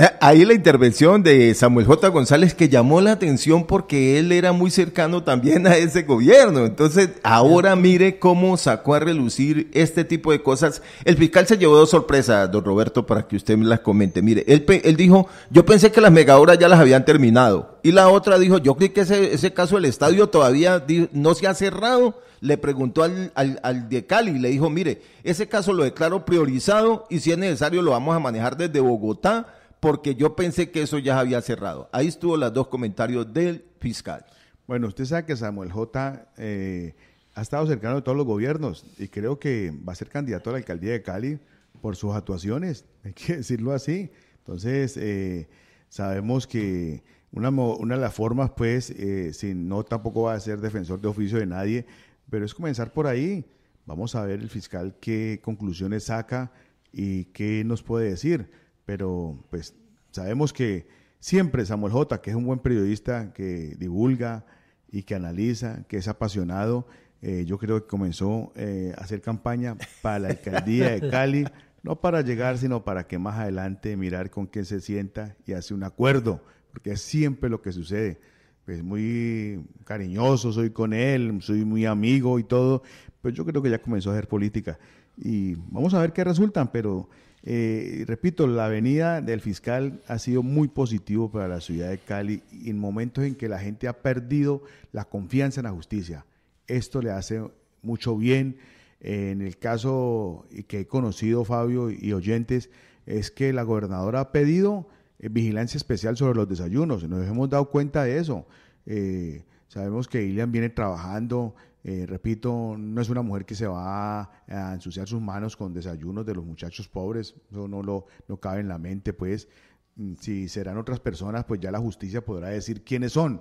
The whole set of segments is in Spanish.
Eh, ahí la intervención de Samuel J. González que llamó la atención porque él era muy cercano también a ese gobierno. Entonces, ahora mire cómo sacó a relucir este tipo de cosas. El fiscal se llevó dos sorpresas, don Roberto, para que usted me las comente. Mire, él, dijo, yo pensé que las megahoras ya las habían terminado. Y la otra dijo, yo creo que ese, ese caso del estadio todavía no se ha cerrado le preguntó al, al, de Cali, le dijo, mire, ese caso lo declaro priorizado y si es necesario lo vamos a manejar desde Bogotá porque yo pensé que eso ya había cerrado. Ahí estuvo los dos comentarios del fiscal. Bueno, usted sabe que Samuel J. Eh, ha estado cercano a todos los gobiernos y creo que va a ser candidato a la alcaldía de Cali por sus actuaciones, hay que decirlo así. Entonces, eh, sabemos que una, de las formas, pues, eh, si no tampoco va a ser defensor de oficio de nadie, pero es comenzar por ahí. Vamos a ver el fiscal qué conclusiones saca y qué nos puede decir pero pues sabemos que siempre Samuel J, que es un buen periodista, que divulga y que analiza, que es apasionado, eh, yo creo que comenzó eh, a hacer campaña para la alcaldía de Cali, no para llegar, sino para que más adelante mirar con quién se sienta y hace un acuerdo, porque es siempre lo que sucede. Pues muy cariñoso soy con él, soy muy amigo y todo, pero yo creo que ya comenzó a hacer política. Y vamos a ver qué resultan, pero eh, repito, la venida del fiscal ha sido muy positivo para la ciudad de Cali en momentos en que la gente ha perdido la confianza en la justicia. Esto le hace mucho bien. en el caso que he conocido, Fabio y oyentes, es que la gobernadora ha pedido eh, vigilancia especial sobre los desayunos. Nos hemos dado cuenta de eso. Eh, sabemos que Ilian viene trabajando eh, repito, no es una mujer que se va a, ensuciar sus manos con desayunos de los muchachos pobres, eso no, lo, no cabe en la mente, pues mm, si serán otras personas, pues ya la justicia podrá decir quiénes son,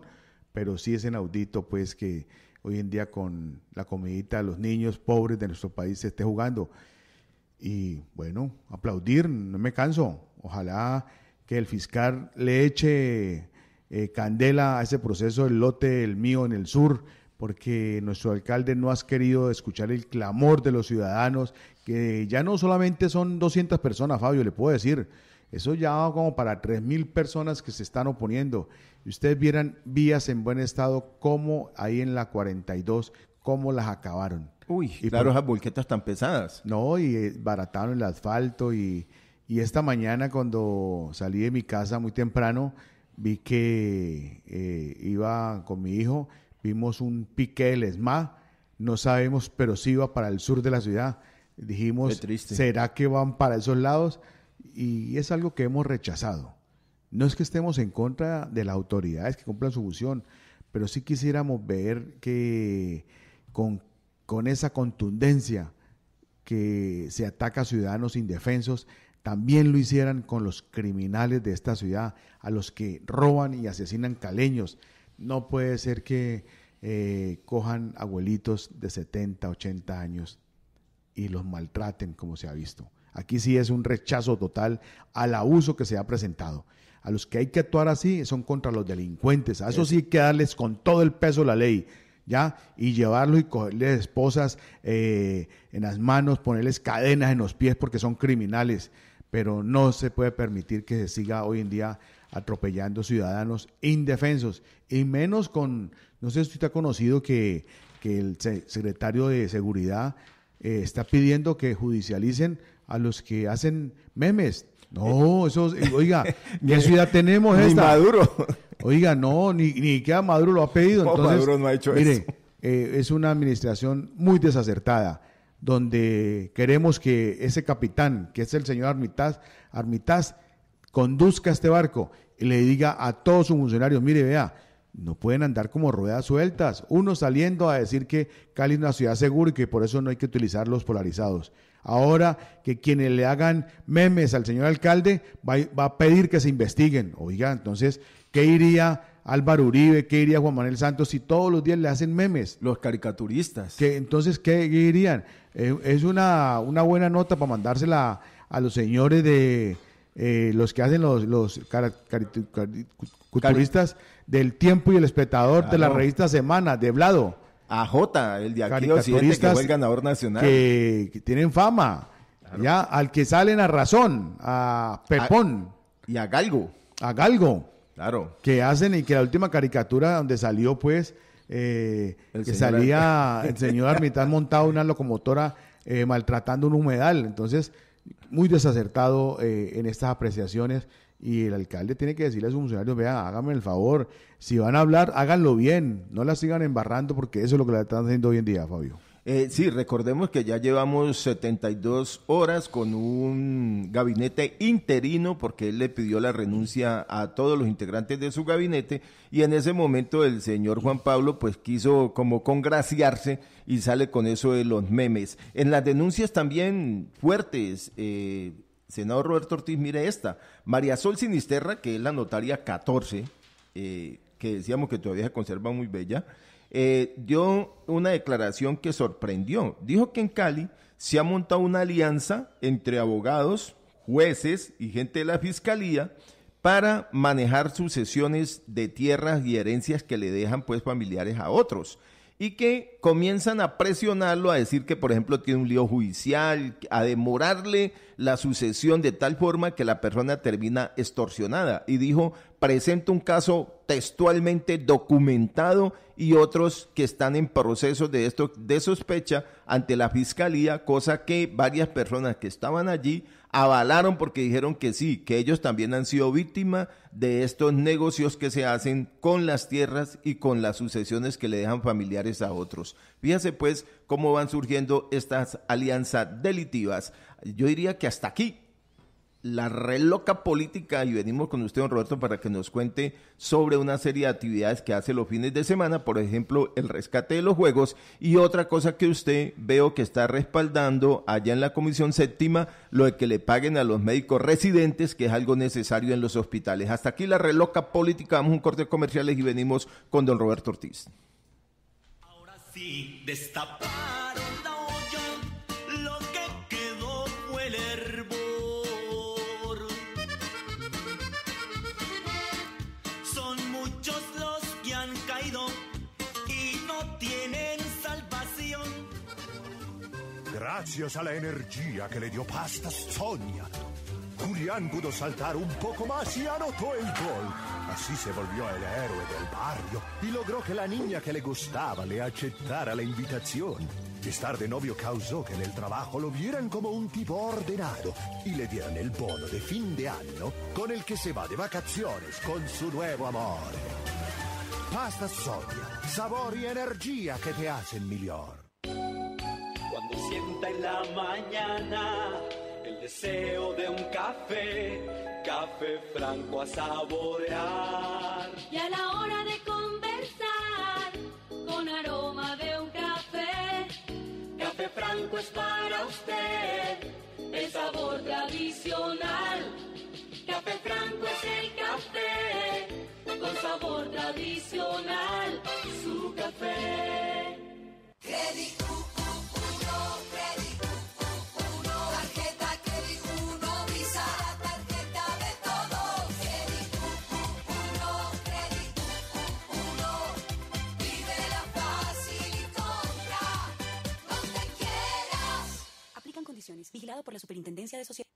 pero sí es inaudito, pues que hoy en día con la comidita los niños pobres de nuestro país se esté jugando. Y bueno, aplaudir, no me canso, ojalá que el fiscal le eche eh, candela a ese proceso del lote, el mío en el sur, porque nuestro alcalde no has querido escuchar el clamor de los ciudadanos, que ya no solamente son 200 personas, Fabio, le puedo decir, eso ya va como para 3.000 personas que se están oponiendo. Y ustedes vieran vías en buen estado como ahí en la 42, cómo las acabaron. Uy, y claro, esas volquetas tan pesadas. No, y eh, barataron el asfalto y, esta mañana cuando salí de mi casa muy temprano, vi que eh, iba con mi hijo vimos un pique del ESMA, no sabemos, pero si iba para el sur de la ciudad. Dijimos, ¿será que van para esos lados? Y es algo que hemos rechazado. No es que estemos en contra de las autoridades que cumplan su función, pero sí quisiéramos ver que con, con esa contundencia que se ataca a ciudadanos indefensos, también lo hicieran con los criminales de esta ciudad, a los que roban y asesinan caleños, no puede ser que eh, cojan abuelitos de 70, 80 años y los maltraten como se ha visto. Aquí sí es un rechazo total al abuso que se ha presentado. A los que hay que actuar así son contra los delincuentes. A eso sí hay que darles con todo el peso la ley. ¿Ya? Y llevarlos y cogerles esposas eh, en las manos, ponerles cadenas en los pies porque son criminales. Pero no se puede permitir que se siga hoy en día atropellando ciudadanos indefensos, y menos con, no sé si usted ha conocido que, el secretario de Seguridad eh, está pidiendo que judicialicen a los que hacen memes. No, eso, eh, oiga, ¿qué ciudad tenemos esta? Maduro. Oiga, no, ni, ni que a Maduro lo ha pedido. Maduro no ha hecho eso. Eh, es una administración muy desacertada, donde queremos que ese capitán, que es el señor Armitaz, Armitaz conduzca este barco y le diga a todos sus funcionarios, mire, vea, no pueden andar como ruedas sueltas, uno saliendo a decir que Cali es una ciudad segura y que por eso no hay que utilizar los polarizados. Ahora que quienes le hagan memes al señor alcalde va, a pedir que se investiguen. Oiga, entonces, ¿qué iría Álvaro Uribe, ¿qué iría Juan Manuel Santos si todos los días le hacen memes? Los caricaturistas. ¿Qué, entonces, ¿qué, irían? Eh, es una, una, buena nota para mandársela a los señores de, eh, los que hacen los, caricaturistas del tiempo y el espectador de la revista Semana, de Blado. AJ, el de aquí el ganador nacional. Que, tienen fama. Ya, al que salen a razón, a Pepón. y a Galgo. A Galgo. Claro. Que hacen y que la última caricatura donde salió, pues, eh, que salía el señor Armitán montado una locomotora eh, maltratando un humedal. Entonces, muy desacertado eh, en estas apreciaciones y el alcalde tiene que decirle a sus funcionarios, vea, hágame el favor, si van a hablar, háganlo bien, no la sigan embarrando porque eso es lo que la están haciendo hoy en día, Fabio. Eh, sí, recordemos que ya llevamos 72 horas con un gabinete interino porque él le pidió la renuncia a todos los integrantes de su gabinete y en ese momento el señor Juan Pablo pues quiso como congraciarse y sale con eso de los memes. En las denuncias también fuertes. Eh, senador Roberto Ortiz, mire esta. María Sol Sinisterra, que es la notaria 14, eh, que decíamos que todavía se conserva muy bella, eh, dio una declaración que sorprendió. Dijo que en Cali se ha montado una alianza entre abogados, jueces y gente de la fiscalía para manejar sucesiones de tierras y herencias que le dejan pues familiares a otros y que comienzan a presionarlo, a decir que, por ejemplo, tiene un lío judicial, a demorarle la sucesión de tal forma que la persona termina extorsionada. Y dijo, presento un caso textualmente documentado y otros que están en proceso de esto de sospecha ante la fiscalía, cosa que varias personas que estaban allí avalaron porque dijeron que sí, que ellos también han sido víctimas de estos negocios que se hacen con las tierras y con las sucesiones que le dejan familiares a otros. Fíjese pues cómo van surgiendo estas alianzas delitivas. Yo diría que hasta aquí la reloca política y venimos con usted, don Roberto, para que nos cuente sobre una serie de actividades que hace los fines de semana, por ejemplo, el rescate de los juegos y otra cosa que usted veo que está respaldando allá en la Comisión Séptima, lo de que le paguen a los médicos residentes, que es algo necesario en los hospitales. Hasta aquí la reloca política, vamos a un corte de comerciales y venimos con don Roberto Ortiz. Ahora sí, destaparon Grazie a la energía que le dio Pasta sogna. Julián pudo saltar un poco más y anotò il gol. Ma si se volviò el héroe del barrio e logrò che la niña che le gustava le aceptara la invitación. Estar de novio causó que en el trabajo lo vieran como un tipo ordenado y le dieran el bono de fin de año con el que se va de vacaciones con su nuevo amor. Pasta Sonia, sabor y energía que te hacen mejor. Cuando sienta en la mañana el deseo de un café, café franco a saborear. Y a la hora de conversar con aroma de un café, café franco es para usted, el sabor tradicional. Café franco es el café con sabor tradicional, su café. por la Superintendencia de Sociedad.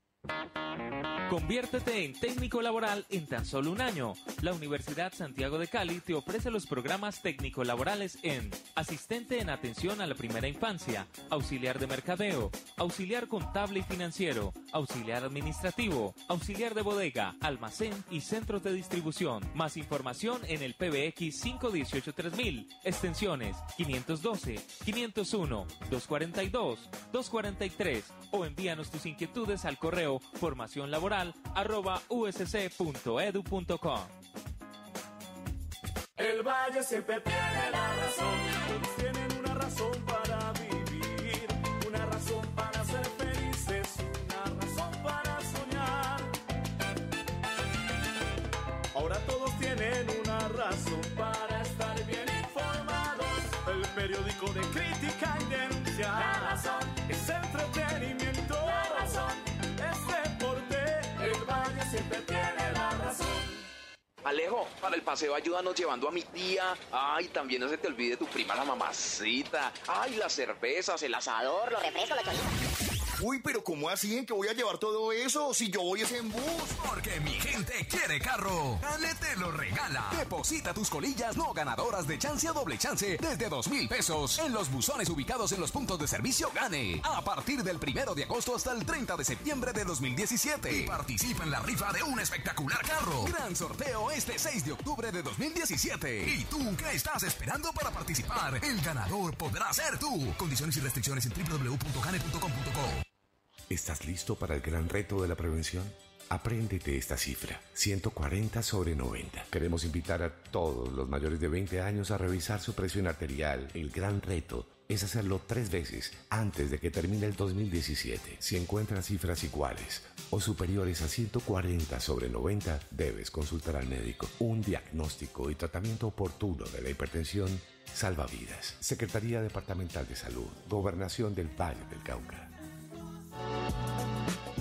Conviértete en técnico laboral en tan solo un año. La Universidad Santiago de Cali te ofrece los programas técnico laborales en asistente en atención a la primera infancia, auxiliar de mercadeo, auxiliar contable y financiero, auxiliar administrativo, auxiliar de bodega, almacén y centros de distribución. Más información en el PBX 518-3000, extensiones 512, 501, 242, 243 o envíanos tus inquietudes al correo usc.edu.com El Valle siempre tiene la razón, todos tienen una razón para vivir, una razón para ser felices, una razón para soñar. Ahora todos tienen una razón para estar bien informados, el periódico de crítica y denuncia. La razón es entretenimiento. La razón siempre tiene Alejo, para el paseo ayúdanos llevando a mi tía. Ay, también no se te olvide tu prima la mamacita. Ay, las cervezas, el asador, los refrescos, la chorizos. Uy, pero ¿cómo así en que voy a llevar todo eso si yo voy es en bus? Porque mi gente quiere carro. Ale te lo regala. Deposita tus colillas no ganadoras de chance a doble chance desde dos mil pesos en los buzones ubicados en los puntos de servicio Gane. A partir del primero de agosto hasta el 30 de septiembre de 2017. Y participa en la rifa de un espectacular carro. Gran sorteo este 6 de octubre de 2017. ¿Y tú qué estás esperando para participar? El ganador podrá ser tú. Condiciones y restricciones en www.hane.com.co. ¿Estás listo para el gran reto de la prevención? Apréndete esta cifra, 140 sobre 90. Queremos invitar a todos los mayores de 20 años a revisar su presión arterial, el gran reto es hacerlo tres veces antes de que termine el 2017. Si encuentras cifras iguales o superiores a 140 sobre 90, debes consultar al médico. Un diagnóstico y tratamiento oportuno de la hipertensión salva vidas. Secretaría Departamental de Salud, Gobernación del Valle del Cauca.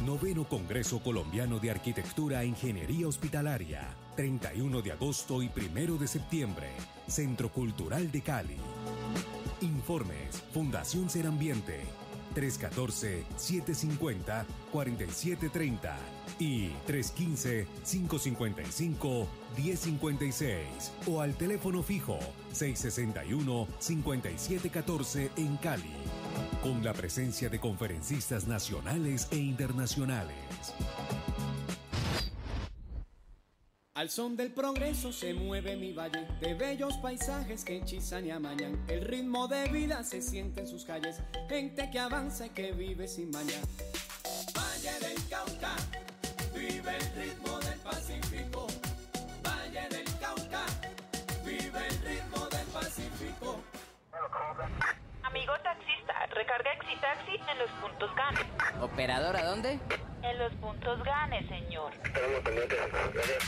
Noveno Congreso Colombiano de Arquitectura e Ingeniería Hospitalaria, 31 de agosto y 1 de septiembre, Centro Cultural de Cali. Informes, Fundación Ser Ambiente, 314-750-4730 y 315-555-1056 o al teléfono fijo 661-5714 en Cali, con la presencia de conferencistas nacionales e internacionales. Al son del progreso se mueve mi valle, de bellos paisajes que hechizan y amañan. El ritmo de vida se siente en sus calles, gente que avanza y que vive sin mañana. Valle del Cauca, vive el ritmo del Pacífico. Recarga Exitaxi en los puntos Gane. Operadora, dónde? En los puntos GANE, señor.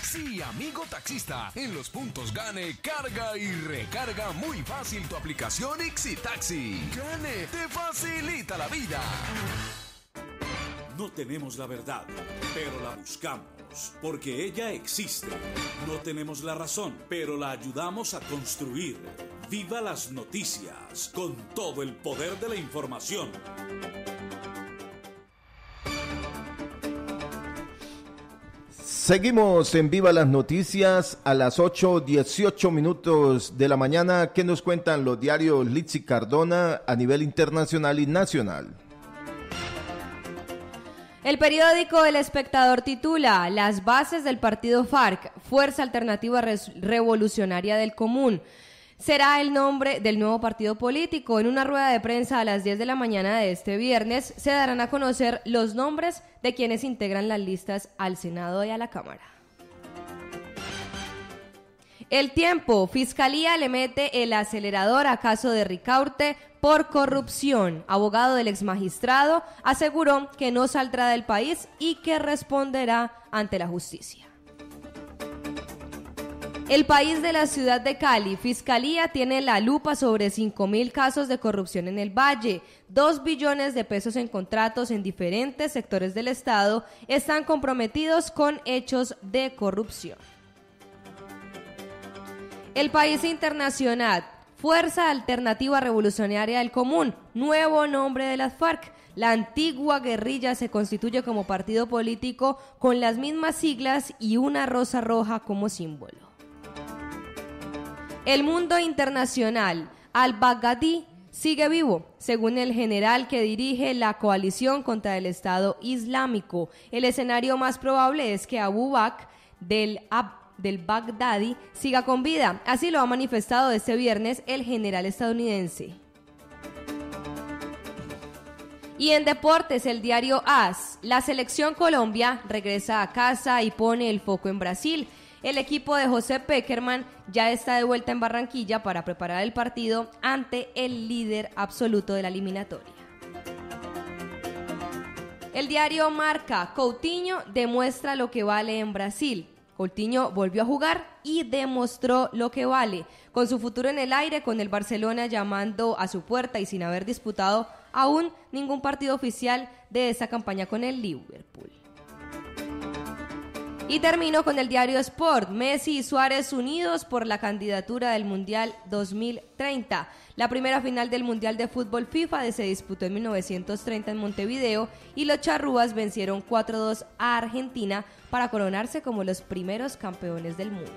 Sí, amigo taxista. En los puntos GANE, carga y recarga muy fácil tu aplicación Exitaxi. GANE te facilita la vida. No tenemos la verdad, pero la buscamos, porque ella existe. No tenemos la razón, pero la ayudamos a construir. Viva las noticias con todo el poder de la información. Seguimos en Viva las Noticias a las 8.18 minutos de la mañana. ¿Qué nos cuentan los diarios Litz y Cardona a nivel internacional y nacional? El periódico El Espectador titula Las bases del partido FARC, Fuerza Alternativa Revolucionaria del Común será el nombre del nuevo partido político. En una rueda de prensa a las 10 de la mañana de este viernes se darán a conocer los nombres de quienes integran las listas al Senado y a la Cámara. El tiempo, Fiscalía le mete el acelerador a caso de Ricaurte por corrupción. Abogado del exmagistrado aseguró que no saldrá del país y que responderá ante la justicia. El país de la ciudad de Cali. Fiscalía tiene la lupa sobre 5.000 mil casos de corrupción en el Valle. 2 billones de pesos en contratos en diferentes sectores del Estado están comprometidos con hechos de corrupción. El país internacional. Fuerza Alternativa Revolucionaria del Común, nuevo nombre de las FARC. La antigua guerrilla se constituye como partido político con las mismas siglas y una rosa roja como símbolo. El mundo internacional. Al-Baghdadi sigue vivo, según el general que dirige la coalición contra el Estado Islámico. El escenario más probable es que Abu Bakr del del Baghdadi siga con vida. Así lo ha manifestado este viernes el general estadounidense. Y en deportes, el diario AS, la selección Colombia regresa a casa y pone el foco en Brasil. El equipo de José Peckerman ya está de vuelta en Barranquilla para preparar el partido ante el líder absoluto de la eliminatoria. El diario Marca, Coutinho demuestra lo que vale en Brasil. Coutinho volvió a jugar y demostró lo que vale. Con su futuro en el aire, con el Barcelona llamando a su puerta y sin haber disputado aún ningún partido oficial de esa campaña con el Liverpool. Y termino con el diario Sport. Messi y Suárez unidos por la candidatura del Mundial 2030. La primera final del Mundial de Fútbol FIFA se disputó en 1930 en Montevideo y los charrúas vencieron 4-2 a Argentina para coronarse como los primeros campeones del mundo.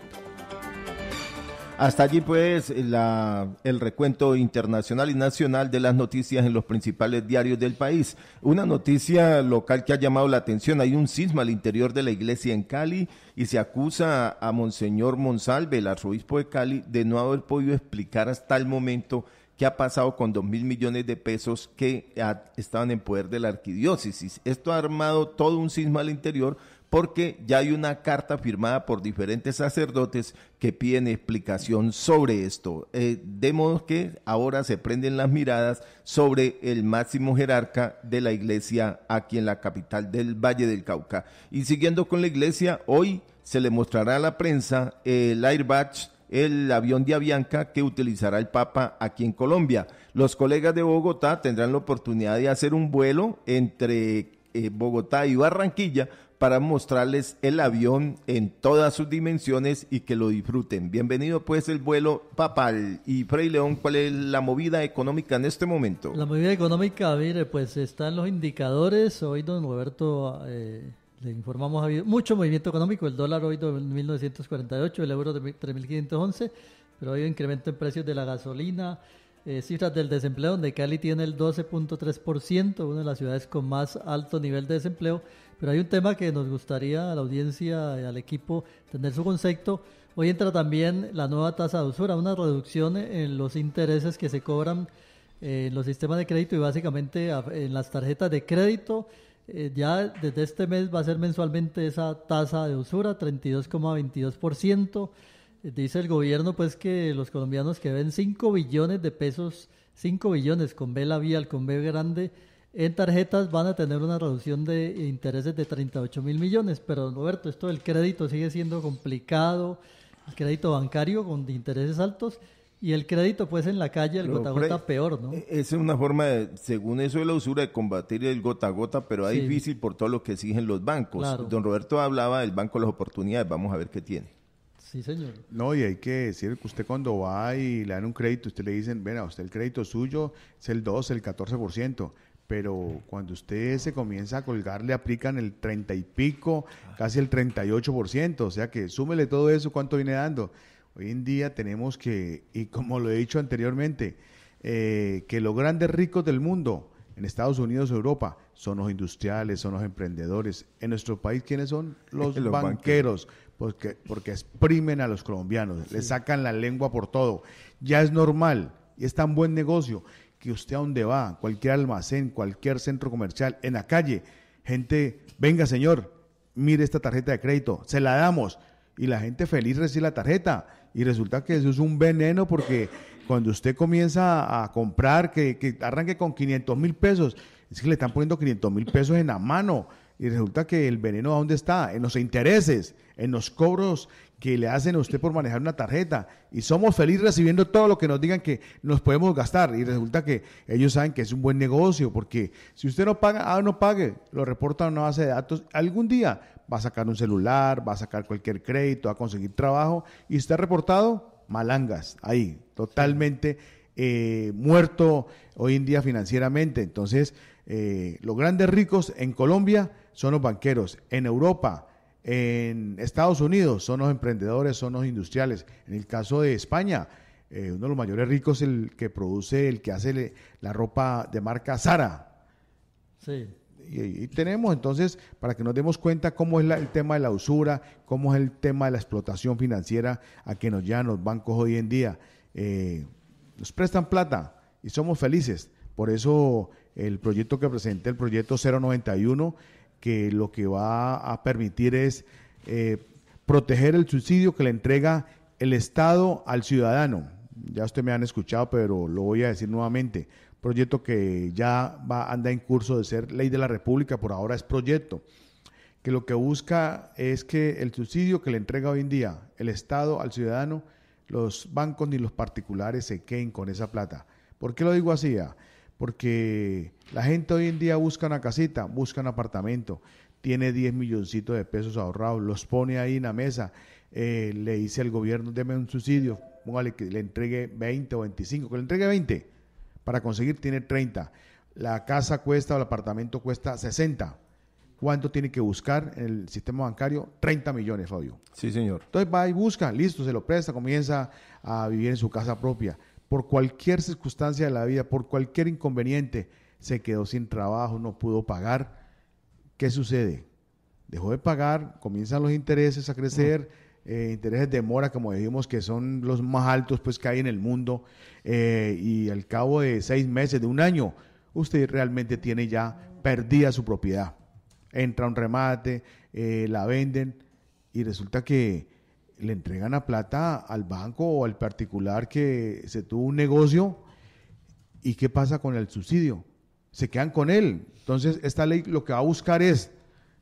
Hasta allí pues el recuento internacional y nacional de las noticias en los principales diarios del país. Una noticia local que ha llamado la atención, hay un sisma al interior de la iglesia en Cali y se acusa a Monseñor Monsalve, el arzobispo de Cali, de no haber podido explicar hasta el momento qué ha pasado con dos mil millones de pesos que estaban en poder de la arquidiócesis. Esto ha armado todo un sisma al interior porque ya hay una carta firmada por diferentes sacerdotes que piden explicación sobre esto. Eh, de modo que ahora se prenden las miradas sobre el máximo jerarca de la iglesia aquí en la capital del Valle del Cauca. Y siguiendo con la iglesia, hoy se le mostrará a la prensa el airbag el avión de Avianca que utilizará el Papa aquí en Colombia. Los colegas de Bogotá tendrán la oportunidad de hacer un vuelo entre eh, Bogotá y Barranquilla para mostrarles el avión en todas sus dimensiones y que lo disfruten. Bienvenido pues el vuelo papal. Y Frey León, ¿cuál es la movida económica en este momento? La movida económica, mire, pues están los indicadores. Hoy don Roberto eh, le informamos, ha habido mucho movimiento económico. El dólar hoy de 1948, el euro de 3511, pero hay un incremento en precios de la gasolina. Eh, cifras del desempleo, donde Cali tiene el 12.3%, una de las ciudades con más alto nivel de desempleo. Pero hay un tema que nos gustaría a la audiencia y al equipo tener su concepto. Hoy entra también la nueva tasa de usura, una reducción en los intereses que se cobran eh, en los sistemas de crédito y básicamente en las tarjetas de crédito. Eh, ya desde este mes va a ser mensualmente esa tasa de usura, 32,22%. Eh, dice el gobierno pues que los colombianos que ven 5 billones de pesos, 5 billones con B la vía, con B grande, en tarjetas van a tener una reducción de intereses de 38 mil millones. Pero, Roberto, esto del crédito sigue siendo complicado, el crédito bancario con intereses altos. Y el crédito, pues, en la calle, el gota a gota peor, ¿no? E-, es una forma, de, según eso de la usura, de combatir el gota a gota, pero es difícil por todo lo que exigen los bancos. Don Roberto hablaba del Banco de las Oportunidades, vamos a ver qué tiene. Sí, señor. No, y hay que decir que usted cuando va y le dan un crédito, usted le dicen, ven, a usted el crédito suyo es el 12, el 14% pero cuando usted se comienza a colgar le aplican el 30 y pico, ah. casi el 38%, o sea que súmele todo eso, ¿cuánto viene dando? Hoy en día tenemos que, y como lo he dicho anteriormente, eh, que los grandes ricos del mundo, en Estados Unidos, Europa, son los industriales, son los emprendedores. En nuestro país, ¿quiénes son? Los, banqueros, porque, porque exprimen a los colombianos, les le sacan la lengua por todo. Ya es normal y es tan buen negocio que usted a donde va, cualquier almacén, cualquier centro comercial, en la calle, gente, venga señor, mire esta tarjeta de crédito, se la damos. Y la gente feliz recibe la tarjeta. Y resulta que eso es un veneno porque cuando usted comienza a comprar, que, que arranque con 500 mil pesos, es que le están poniendo 500 mil pesos en la mano y resulta que el veneno ¿dónde está? En los intereses, en los cobros que le hacen a usted por manejar una tarjeta. Y somos felices recibiendo todo lo que nos digan que nos podemos gastar. Y resulta que ellos saben que es un buen negocio, porque si usted no paga, ah, no pague, lo reporta a una base de datos. Algún día va a sacar un celular, va a sacar cualquier crédito, va a conseguir trabajo y está reportado malangas, ahí, totalmente eh, muerto hoy en día financieramente. Entonces, eh, los grandes ricos en Colombia son los banqueros, en Europa, en Estados Unidos son los emprendedores, son los industriales. En el caso de España, eh, uno de los mayores ricos es el que produce, el que hace la ropa de marca Zara. Y, tenemos entonces, para que nos demos cuenta cómo es el tema de la usura, cómo es el tema de la explotación financiera a que nos llevan los bancos hoy en día nos prestan plata y somos felices. Por eso el proyecto que presenté, el proyecto 091, que lo que va a permitir es eh, proteger el subsidio que le entrega el Estado al ciudadano. Ya usted me han escuchado, pero lo voy a decir nuevamente. Proyecto que ya va, anda en curso de ser ley de la República, por ahora es proyecto, que lo que busca es que el subsidio que le entrega hoy en día el Estado al ciudadano los bancos ni los particulares se queden con esa plata. ¿Por qué lo digo así? Porque la gente hoy en día busca una casita, busca un apartamento, tiene 10 milloncitos de pesos ahorrados, los pone ahí en la mesa, eh, le dice al gobierno, deme un subsidio, póngale que le entregue 20 o 25, que le entregue 20, para conseguir tiene 30. La casa cuesta o el apartamento cuesta 60 ¿Cuánto tiene que buscar en el sistema bancario? 30 millones, Fabio. Sí, señor. Entonces va y busca, listo, se lo presta, comienza a vivir en su casa propia. Por cualquier circunstancia de la vida, por cualquier inconveniente, se quedó sin trabajo, no pudo pagar. ¿Qué sucede? Dejó de pagar, comienzan los intereses a crecer, eh, intereses de mora, como dijimos, que son los más altos pues, que hay en el mundo. Eh, y al cabo de seis meses, de un año, usted realmente tiene ya perdida su propiedad entra un remate, eh, la venden y resulta que le entregan la plata al banco o al particular que se tuvo un negocio y qué pasa con el subsidio. Se quedan con él. Entonces, esta ley lo que va a buscar es,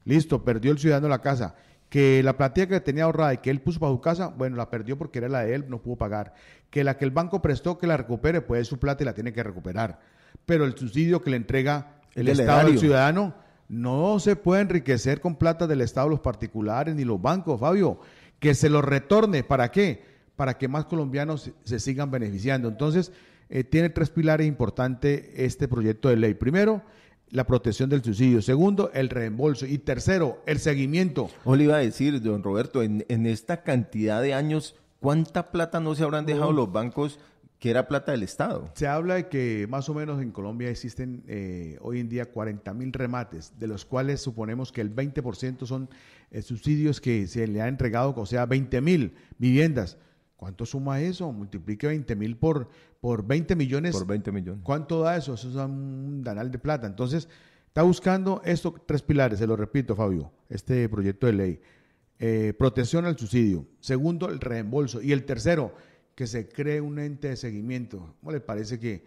listo, perdió el ciudadano la casa, que la plata que tenía ahorrada y que él puso para su casa, bueno, la perdió porque era la de él, no pudo pagar. Que la que el banco prestó, que la recupere, pues es su plata y la tiene que recuperar. Pero el subsidio que le entrega el Estado al ciudadano, no se puede enriquecer con plata del Estado los particulares ni los bancos, Fabio. Que se los retorne. ¿Para qué? Para que más colombianos se sigan beneficiando. Entonces, eh, tiene tres pilares importantes este proyecto de ley. Primero, la protección del suicidio. Segundo, el reembolso. Y tercero, el seguimiento. O le iba a decir, don Roberto, en, esta cantidad de años, ¿cuánta plata no se habrán dejado los bancos? que era plata del Estado. Se habla de que más o menos en Colombia existen eh, hoy en día 40 mil remates, de los cuales suponemos que el 20% son eh, subsidios que se le ha entregado, o sea, 20 mil viviendas. ¿Cuánto suma eso? Multiplique 20 mil por, 20 millones. Por 20 millones. ¿Cuánto da eso? Eso es un danal de plata. Entonces, está buscando estos tres pilares, se lo repito, Fabio, este proyecto de ley. Eh, protección al subsidio. Segundo, el reembolso. Y el tercero, que se cree un ente de seguimiento. ¿Cómo le parece que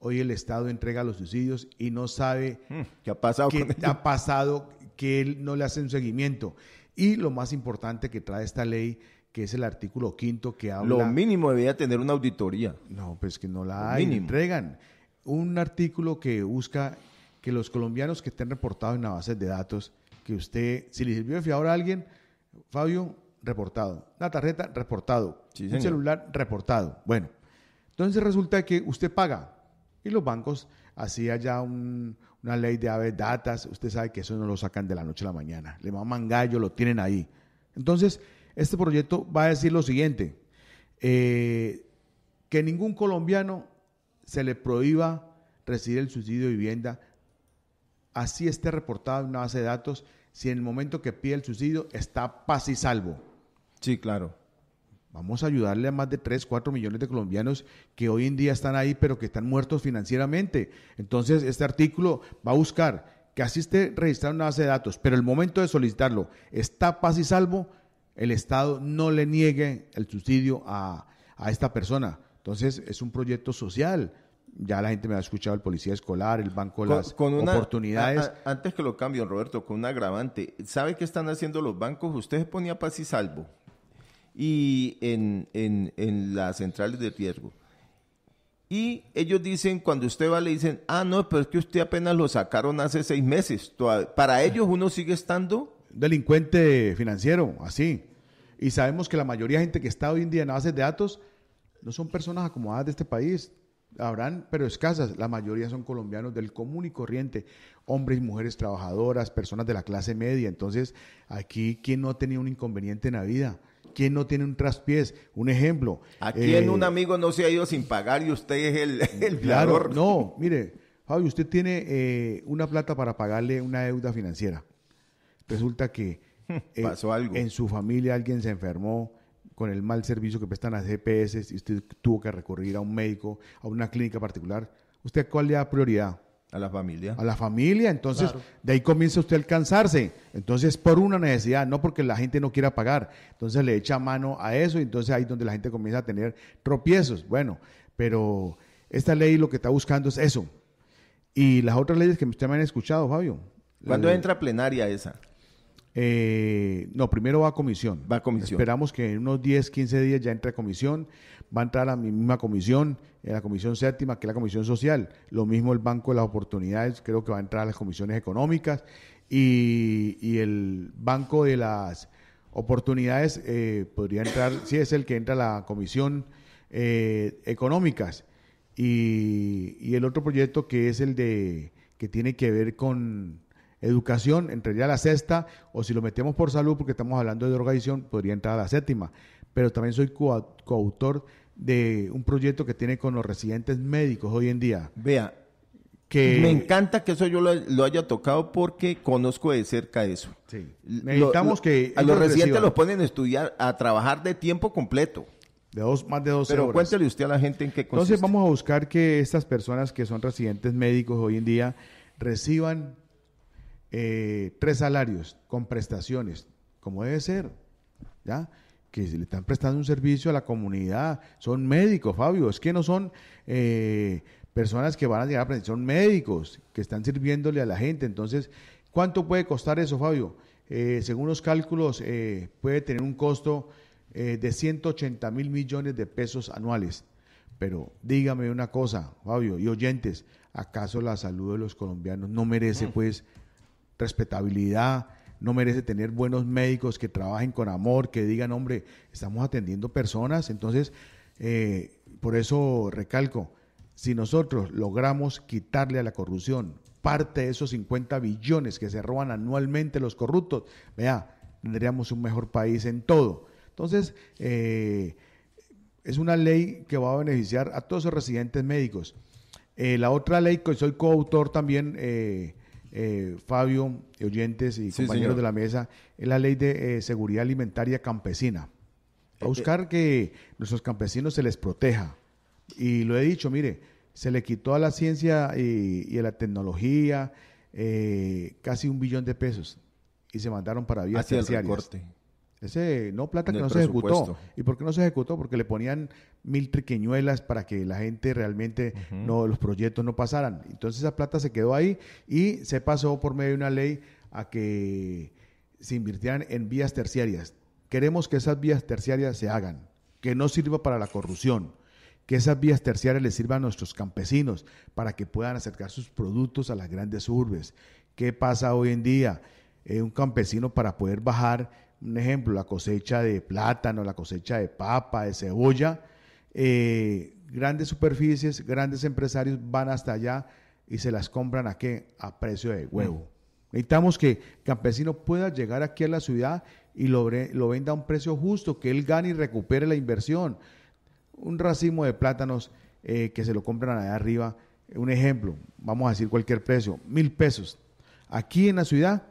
hoy el Estado entrega los suicidios y no sabe mm, qué ha pasado, qué ha pasado que él no le hace un seguimiento? Y lo más importante que trae esta ley que es el artículo quinto que habla. Lo mínimo debería tener una auditoría. No, pues que no la hay, entregan. Un artículo que busca que los colombianos que estén reportados en la base de datos, que usted, si le sirvió de fiador a alguien, Fabio, reportado. La tarjeta, reportado. un celular, reportado. Bueno, entonces resulta que usted paga. Y los bancos así haya una ley de aves datas. Usted sabe que eso no lo sacan de la noche a la mañana. Le maman gallo, lo tienen ahí. Entonces, este proyecto va a decir lo siguiente. Eh, que ningún colombiano se le prohíba recibir el subsidio de vivienda, así esté reportado en una base de datos, si en el momento que pide el subsidio está paz y salvo. Sí, claro. Vamos a ayudarle a más de 3, 4 millones de colombianos que hoy en día están ahí, pero que están muertos financieramente. Entonces, este artículo va a buscar que asiste, esté registrado una base de datos, pero el momento de solicitarlo está paz y salvo, el Estado no le niegue el subsidio a, a esta persona. Entonces, es un proyecto social. Ya la gente me ha escuchado, el policía escolar, el banco, las oportunidades. antes que lo cambien, Roberto, con un agravante. ¿Sabe qué están haciendo los bancos? Usted ponía paz y salvo y en, en, en las centrales de riesgo. Y ellos dicen, cuando usted va, le dicen, ah, no, pero es que usted apenas lo sacaron hace seis meses. Para ellos uno sigue estando... Delincuente financiero, así. Y sabemos que la mayoría de gente que está hoy en día en bases de datos no son personas acomodadas de este país. Habrán, pero escasas. La mayoría son colombianos del común y corriente, hombres y mujeres trabajadoras, personas de la clase media. Entonces, aquí, ¿quién no ha tenido un inconveniente en la vida? ¿Quién no tiene un traspiés? Un ejemplo. ¿A quién eh, un amigo no se ha ido sin pagar y usted es el, el claro, No, mire, Javi, usted tiene eh, una plata para pagarle una deuda financiera. Resulta que eh, Pasó algo. en su familia alguien se enfermó con el mal servicio que prestan las GPS y usted tuvo que recurrir a un médico, a una clínica particular. ¿Usted cuál le da prioridad? A la familia. A la familia, entonces de ahí comienza usted a alcanzarse. Entonces por una necesidad, no porque la gente no quiera pagar. Entonces le echa mano a eso y entonces ahí es donde la gente comienza a tener tropiezos. Bueno, pero esta ley lo que está buscando es eso. Y las otras leyes que usted me ha escuchado, Fabio. ¿Cuándo entra plenaria esa? Eh, no, primero va a comisión. Va comisión. Esperamos que en unos 10, 15 días ya entre a comisión. Va a entrar a la misma comisión, en eh, la comisión séptima, que es la comisión social. Lo mismo el Banco de las Oportunidades, creo que va a entrar a las comisiones económicas. Y, el Banco de las Oportunidades eh, podría entrar, si sí es el que entra a la comisión eh, económicas. Y, y el otro proyecto que es el de que tiene que ver con Educación entre ya la sexta, o si lo metemos por salud, porque estamos hablando de drogadicción, podría entrar a la séptima. Pero también soy coautor de un proyecto que tiene con los residentes médicos hoy en día. Vea, que... Me encanta que eso yo lo, haya tocado porque conozco de cerca eso. Sí. Necesitamos que... A los residentes los ponen a estudiar, a trabajar de tiempo completo. De dos, más de 12 Pero cuéntale usted a la gente en qué consiste. Entonces vamos a buscar que estas personas que son residentes médicos hoy en día reciban eh, tres salarios con prestaciones, como debe ser, ¿ya? Que le están prestando un servicio a la comunidad, son médicos, Fabio, es que no son eh, personas que van a llegar a aprender, son médicos que están sirviéndole a la gente. Entonces, ¿cuánto puede costar eso, Fabio? Eh, según los cálculos, puede tener un costo de 180 mil millones de pesos anuales. Pero dígame una cosa, Fabio, y oyentes, ¿acaso la salud de los colombianos no merece mm. pues respetabilidad, no merece tener buenos médicos que trabajen con amor, que digan, hombre, estamos atendiendo personas. Entonces, eh, por eso recalco, si nosotros logramos quitarle a la corrupción parte de esos 50 billones que se roban anualmente los corruptos, vea, tendríamos un mejor país en todo. Entonces, eh, es una ley que va a beneficiar a todos los residentes médicos. Eh, la otra ley que soy coautor también eh, Fabio, oyentes y compañeros de la mesa, es la ley de eh, seguridad alimentaria campesina. A eh, buscar que nuestros campesinos se les proteja. Y lo he dicho, mire, se le quitó a la ciencia y, a la tecnología casi un billón de pesos y se mandaron para vías Hacia terciarias. El ese, no, plata que no, se ejecutó. ¿Y por qué no se ejecutó? Porque le ponían mil triqueñuelas para que la gente realmente, no, los proyectos no pasaran. Entonces esa plata se quedó ahí y se pasó por medio de una ley a que se invirtieran en vías terciarias. Queremos que esas vías terciarias se hagan, que no sirva para la corrupción, que esas vías terciarias les sirvan a nuestros campesinos para que puedan acercar sus productos a las grandes urbes. ¿Qué pasa hoy en día? Eh, un campesino para poder bajar un ejemplo, la cosecha de plátano, la cosecha de papa, de cebolla, eh, grandes superficies, grandes empresarios van hasta allá y se las compran a qué? A precio de huevo. Mm. Necesitamos que el campesino pueda llegar aquí a la ciudad y lo, lo venda a un precio justo, que él gane y recupere la inversión. Un racimo de plátanos eh, que se lo compran allá arriba, un ejemplo, vamos a decir cualquier precio, mil pesos. Aquí en la ciudad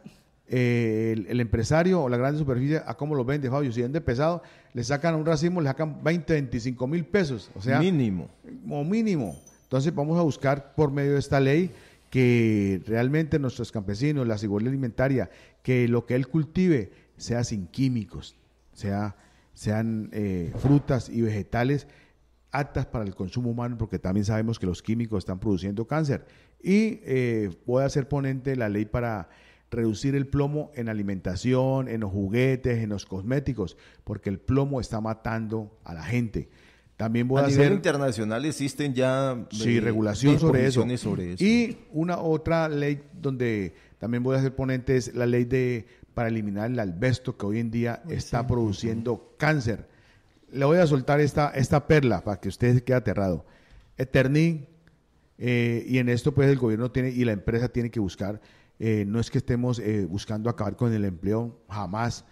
eh, el, empresario o la gran superficie a cómo lo vende, Fabio. Si vende pesado, le sacan un racimo, le sacan 20, 25 mil pesos. O sea, mínimo. Como mínimo. Entonces vamos a buscar por medio de esta ley que realmente nuestros campesinos, la seguridad alimentaria, que lo que él cultive sea sin químicos, sea, sean eh, frutas y vegetales aptas para el consumo humano, porque también sabemos que los químicos están produciendo cáncer. Y eh, voy a ser ponente de la ley para reducir el plomo en alimentación, en los juguetes, en los cosméticos, porque el plomo está matando a la gente. También voy a, nivel hacer, internacional existen ya sí, eh, regulación sobre eso. Y una otra ley donde también voy a ser ponente es la ley de para eliminar el albesto que hoy en día está produciendo cáncer. Le voy a soltar esta, esta perla para que usted quede aterrado. Eternín, eh, y en esto pues el gobierno tiene y la empresa tiene que buscar eh, no es que estemos eh, buscando acabar con el empleo, jamás,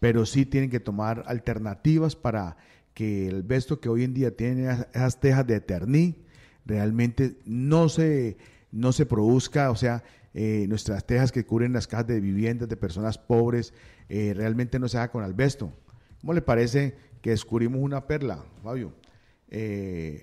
pero sí tienen que tomar alternativas para que el vesto que hoy en día tiene esas tejas de terní realmente no se, no se produzca, o sea, eh, nuestras tejas que cubren las casas de viviendas de personas pobres realmente no se haga con albesto. ¿Cómo le parece que descubrimos una perla, Fabio?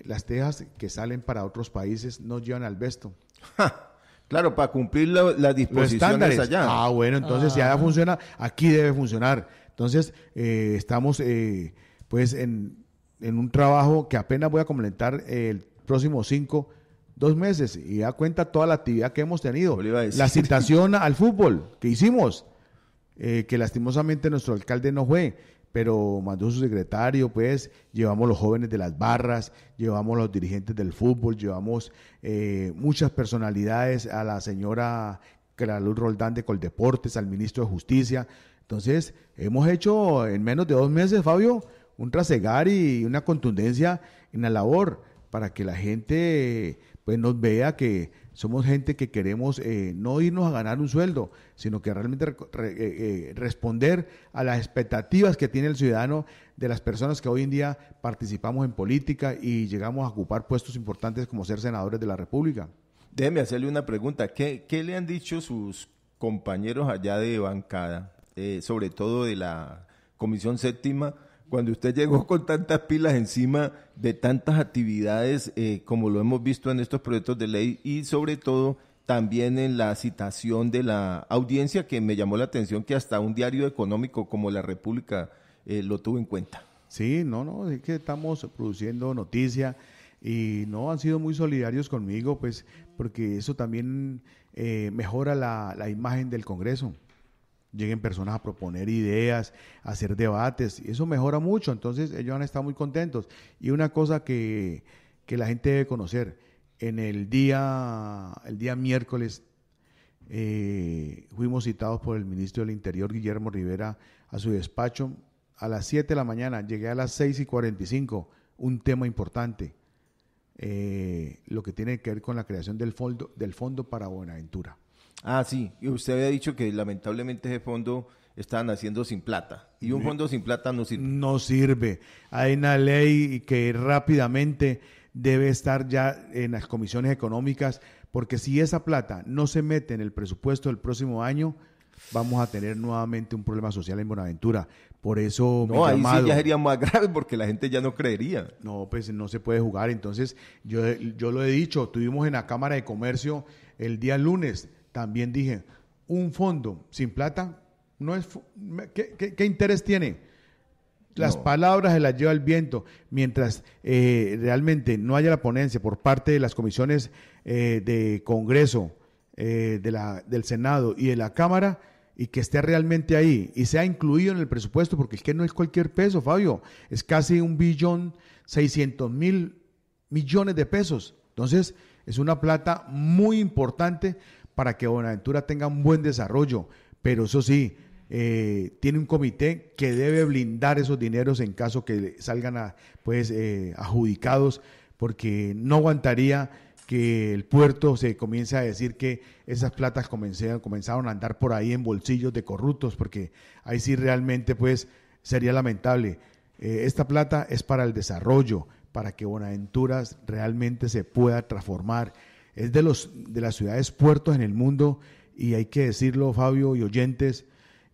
las tejas que salen para otros países no llevan albesto. ¡Ja! Claro, para cumplir las disposiciones allá. Ah, bueno, entonces si ah. allá funciona, aquí debe funcionar. Entonces, eh, estamos eh, pues en, un trabajo que apenas voy a completar el próximo cinco, dos meses, y da cuenta toda la actividad que hemos tenido. La citación al fútbol que hicimos, eh, que lastimosamente nuestro alcalde no fue pero mandó su secretario, pues llevamos los jóvenes de las barras, llevamos los dirigentes del fútbol, llevamos eh, muchas personalidades, a la señora Luz Roldán de Coldeportes, al ministro de Justicia. Entonces, hemos hecho en menos de dos meses, Fabio, un trasegar y una contundencia en la labor para que la gente pues nos vea que somos gente que queremos eh, no irnos a ganar un sueldo, sino que realmente eh, eh, responder a las expectativas que tiene el ciudadano de las personas que hoy en día participamos en política y llegamos a ocupar puestos importantes como ser senadores de la República. Déjeme hacerle una pregunta. qué le han dicho sus compañeros allá de bancada, sobre todo de la Comisión Séptima? cuando usted llegó con tantas pilas encima de tantas actividades eh, como lo hemos visto en estos proyectos de ley y sobre todo también en la citación de la audiencia que me llamó la atención que hasta un diario económico como La República eh, lo tuvo en cuenta. Sí, no, no, es que estamos produciendo noticia y no han sido muy solidarios conmigo, pues porque eso también eh, mejora la imagen del Congreso lleguen personas a proponer ideas, a hacer debates, y eso mejora mucho, entonces ellos han estado muy contentos. Y una cosa que, la gente debe conocer, en el día, el día miércoles eh, fuimos citados por el ministro del Interior, Guillermo Rivera, a su despacho a las 7 de la mañana, llegué a las 6 y 45, un tema importante, eh, lo que tiene que ver con la creación del fondo, del fondo para Buenaventura. Ah, sí. Y usted había dicho que lamentablemente ese fondo están haciendo sin plata. Y un fondo sin plata no sirve. No sirve. Hay una ley que rápidamente debe estar ya en las comisiones económicas, porque si esa plata no se mete en el presupuesto del próximo año, vamos a tener nuevamente un problema social en Buenaventura. Por eso no, llamado, ahí sí ya sería más grave porque la gente ya no creería. No, pues no se puede jugar. Entonces, yo, yo lo he dicho, tuvimos en la Cámara de Comercio el día lunes también dije, un fondo sin plata, no es ¿qué, interés tiene? Las palabras se las lleva el viento. Mientras eh, realmente no haya la ponencia por parte de las comisiones eh, de Congreso, eh, de la, del Senado y de la Cámara, y que esté realmente ahí y sea incluido en el presupuesto, porque es que no es cualquier peso, Fabio, es casi un billón, seiscientos mil millones de pesos. Entonces, es una plata muy importante para que Bonaventura tenga un buen desarrollo, pero eso sí, eh, tiene un comité que debe blindar esos dineros en caso que salgan a, pues, eh, adjudicados, porque no aguantaría que el puerto se comience a decir que esas platas comenzaron, a andar por ahí en bolsillos de corruptos, porque ahí sí realmente pues sería lamentable. Eh, esta plata es para el desarrollo, para que Bonaventura realmente se pueda transformar es de, los, de las ciudades puertos en el mundo y hay que decirlo, Fabio y oyentes,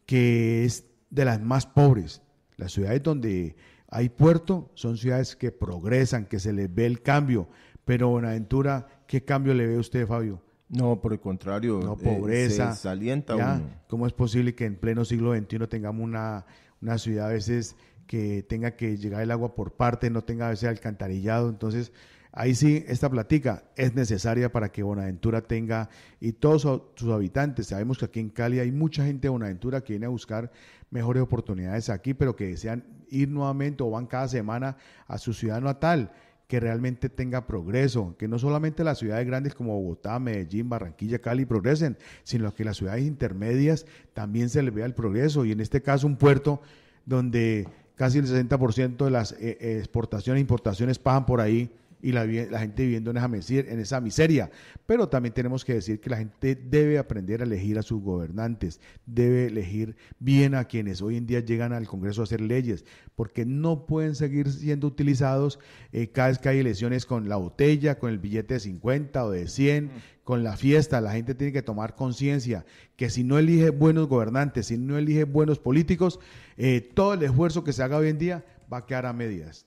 que es de las más pobres. Las ciudades donde hay puerto son ciudades que progresan, que se les ve el cambio. Pero Buenaventura, ¿qué cambio le ve usted, Fabio? No, por el contrario, no, eh, pobreza. se salienta Uno. ¿Cómo es posible que en pleno siglo XXI tengamos una, una ciudad a veces que tenga que llegar el agua por parte, no tenga a veces alcantarillado? Entonces, Ahí sí, esta plática es necesaria para que Bonaventura tenga y todos sus habitantes. Sabemos que aquí en Cali hay mucha gente de Bonaventura que viene a buscar mejores oportunidades aquí, pero que desean ir nuevamente o van cada semana a su ciudad natal que realmente tenga progreso, que no solamente las ciudades grandes como Bogotá, Medellín, Barranquilla, Cali progresen, sino que las ciudades intermedias también se les vea el progreso. Y en este caso un puerto donde casi el 60% de las eh, eh, exportaciones e importaciones pasan por ahí, y la, gente viviendo en esa, miseria, Pero también tenemos que decir que la gente debe aprender a elegir a sus gobernantes, debe elegir bien a quienes hoy en día llegan al Congreso a hacer leyes, porque no pueden seguir siendo utilizados eh, cada vez que hay elecciones con la botella, con el billete de 50 o de 100, con la fiesta. La gente tiene que tomar conciencia que si no elige buenos gobernantes, si no elige buenos políticos, eh, todo el esfuerzo que se haga hoy en día va a quedar a medias.